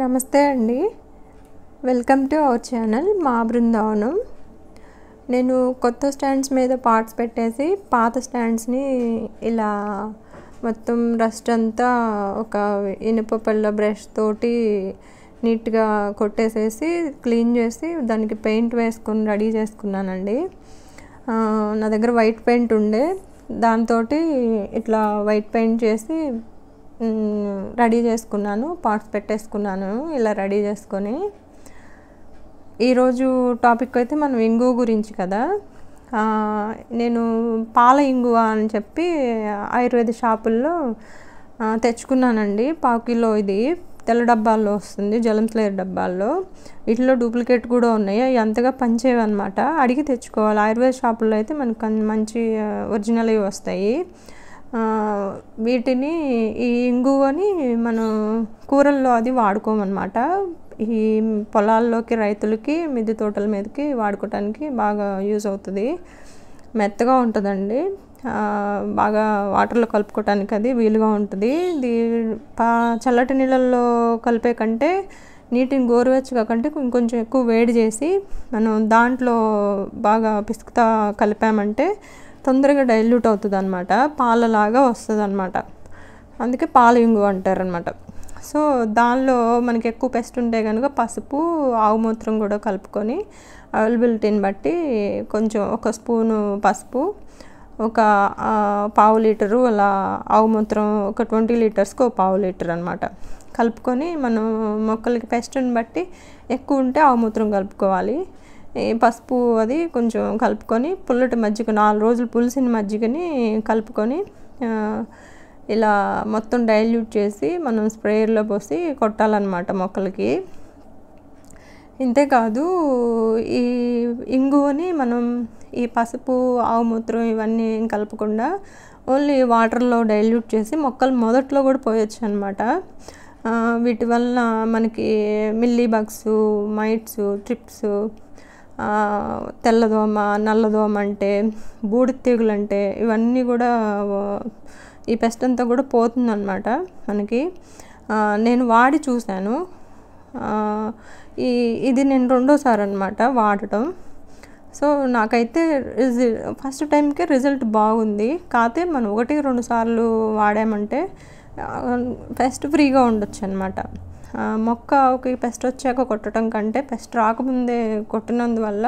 నమస్తే అండి welcome to our channel మా బృందావనం నేను కొత్త స్టాండ్స్ మీద పార్ట్స్ పెట్టేసి పాత స్టాండ్స్ని ఇలా మొత్తం రస్ట్ అంతా ఒక ఇనుప పళ్ళ బ్రష్ తోటి నీట్గా కొట్టేసేసి క్లీన్ చేసి దానికి పెయింట్ వేసుకొని రెడీ చేసుకున్నానండి నా దగ్గర వైట్ పెయింట్ ఉండే దాంతో ఇట్లా వైట్ పెయింట్ చేసి రెడీ చేసుకున్నాను పార్ట్స్ పెట్టేసుకున్నాను ఇలా రెడీ చేసుకొని ఈరోజు టాపిక్ అయితే మనం ఇంగు గురించి కదా నేను పాల ఇంగువ అని చెప్పి ఆయుర్వేద షాపుల్లో తెచ్చుకున్నానండి పావు కిలో ఇది తెల్ల డబ్బాల్లో వస్తుంది జలం స్లేర్ డబ్బాల్లో వీటిలో డూప్లికేట్ కూడా ఉన్నాయి అవి అంతగా అనమాట అడిగి తెచ్చుకోవాలి ఆయుర్వేద షాపుల్లో అయితే మనకు మంచి ఒరిజినల్ వస్తాయి వీటిని ఈ ఇంగువని మనం కూరల్లో అది వాడుకోమన్నమాట ఈ పొలాల్లోకి రైతులకి మిద్దె తోటల మీదకి వాడుకోవటానికి బాగా యూజ్ అవుతుంది మెత్తగా ఉంటుందండి బాగా వాటర్లో కలుపుకోవటానికి అది వీలుగా ఉంటుంది దీ పా చల్లటి నీళ్ళల్లో కలిపే కంటే నీటిని గోరువెచ్చగా కంటే ఇంకొంచెం ఎక్కువ వేడి చేసి మనం దాంట్లో బాగా పిసుకుతా కలిపామంటే తొందరగా డైల్యూట్ అవుతుంది అనమాట పాలలాగా వస్తుంది అనమాట అందుకే పాల ఇంగు అంటారనమాట సో దానిలో మనకి ఎక్కువ పెస్ట్ ఉంటే కనుక పసుపు ఆవు మూత్రం కూడా కలుపుకొని అవైలబిలిటీని బట్టి కొంచెం ఒక స్పూను పసుపు ఒక పావు లీటరు అలా ఆవు మూత్రం ఒక ట్వంటీ లీటర్స్కి ఒక పావు లీటర్ అనమాట కలుపుకొని మనం మొక్కలకి పెస్ట్ని బట్టి ఎక్కువ ఉంటే ఆవు మూత్రం కలుపుకోవాలి పసుపు అది కొంచెం కలుపుకొని పుల్లటి మజ్జిగ నాలుగు రోజులు పులిసిన మజ్జిగని కలుపుకొని ఇలా మొత్తం డైల్యూట్ చేసి మనం స్ప్రేయర్లో పోసి కొట్టాలన్నమాట మొక్కలకి ఇంతేకాదు ఈ ఇంగువని మనం ఈ పసుపు ఆవుమూత్రం ఇవన్నీ కలపకుండా ఓన్లీ వాటర్లో డైల్యూట్ చేసి మొక్కలు మొదట్లో కూడా పోయొచ్చు అనమాట వీటి వలన మనకి మిల్లీ బగ్స్ మైట్స్ ట్రిప్స్ తెల్లదోమ నల్లదోమ అంటే బూడిద తెగులు అంటే ఇవన్నీ కూడా ఈ పెస్ట్ అంతా కూడా పోతుందన్నమాట మనకి నేను వాడి చూశాను ఈ ఇది నేను రెండోసారి అనమాట వాడటం సో నాకైతే రిజి ఫస్ట్ టైంకే రిజల్ట్ బాగుంది కాతే మనం ఒకటి రెండు సార్లు వాడామంటే ఫస్ట్ ఫ్రీగా ఉండొచ్చు అనమాట మొక్కకి పెస్ట్ వచ్చాక కొట్టడం కంటే పెస్ట్ రాకముందే కొట్టినందువల్ల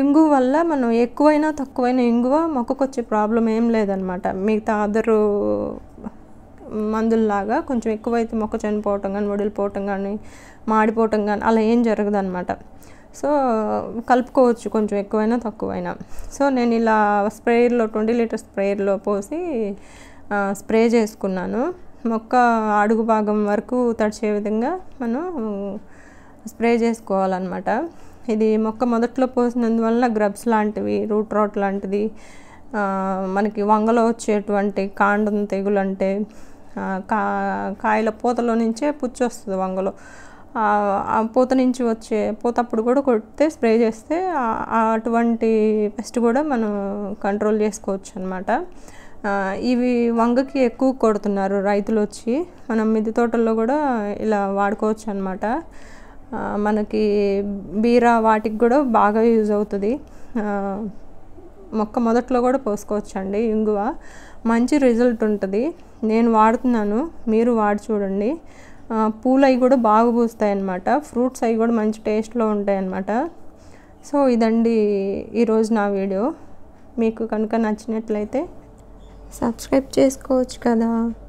ఇంగు వల్ల మనం ఎక్కువైనా తక్కువైన ఇంగువ మొక్కకు వచ్చే ప్రాబ్లం ఏం లేదనమాట మిగతా అదరు మందుల్లాగా కొంచెం ఎక్కువైతే మొక్క చనిపోవటం కానీ వడిలిపోవటం కానీ మాడిపోవటం కానీ అలా ఏం జరగదు అనమాట సో కలుపుకోవచ్చు కొంచెం ఎక్కువైనా తక్కువైనా సో నేను ఇలా స్ప్రేయర్లో ట్వంటీ లీటర్ స్ప్రేయర్లో పోసి స్ప్రే చేసుకున్నాను మొక్క అడుగు భాగం వరకు తడిచే విధంగా మనం స్ప్రే చేసుకోవాలన్నమాట ఇది మొక్క మొదట్లో పోసినందువల్ల గ్రబ్స్ లాంటివి రూట్ రోట్ లాంటిది మనకి వంగలో వచ్చేటువంటి కాండం తెగులు అంటే కా కాయల పూతలో నుంచే పుచ్చి వస్తుంది వంగలో ఆ పూత నుంచి వచ్చే పూత అప్పుడు కూడా కొడితే స్ప్రే చేస్తే అటువంటి పెస్ట్ కూడా మనం కంట్రోల్ చేసుకోవచ్చు అనమాట ఇవి వంగకి ఎక్కువ కొడుతున్నారు రైతులు వచ్చి మనం మిద్దె తోటల్లో కూడా ఇలా వాడుకోవచ్చు అనమాట మనకి బీరా వాటికి కూడా బాగా యూజ్ అవుతుంది మొక్క మొదట్లో కూడా పోసుకోవచ్చండి ఇంగువ మంచి రిజల్ట్ ఉంటుంది నేను వాడుతున్నాను మీరు వాడి చూడండి పూలు అవి కూడా బాగా పూస్తాయి అన్నమాట ఫ్రూట్స్ అవి కూడా మంచి టేస్ట్లో ఉంటాయి అన్నమాట సో ఇదండి ఈరోజు నా వీడియో మీకు కనుక నచ్చినట్లయితే సబ్స్క్రైబ్ చేసుకోవచ్చు కదా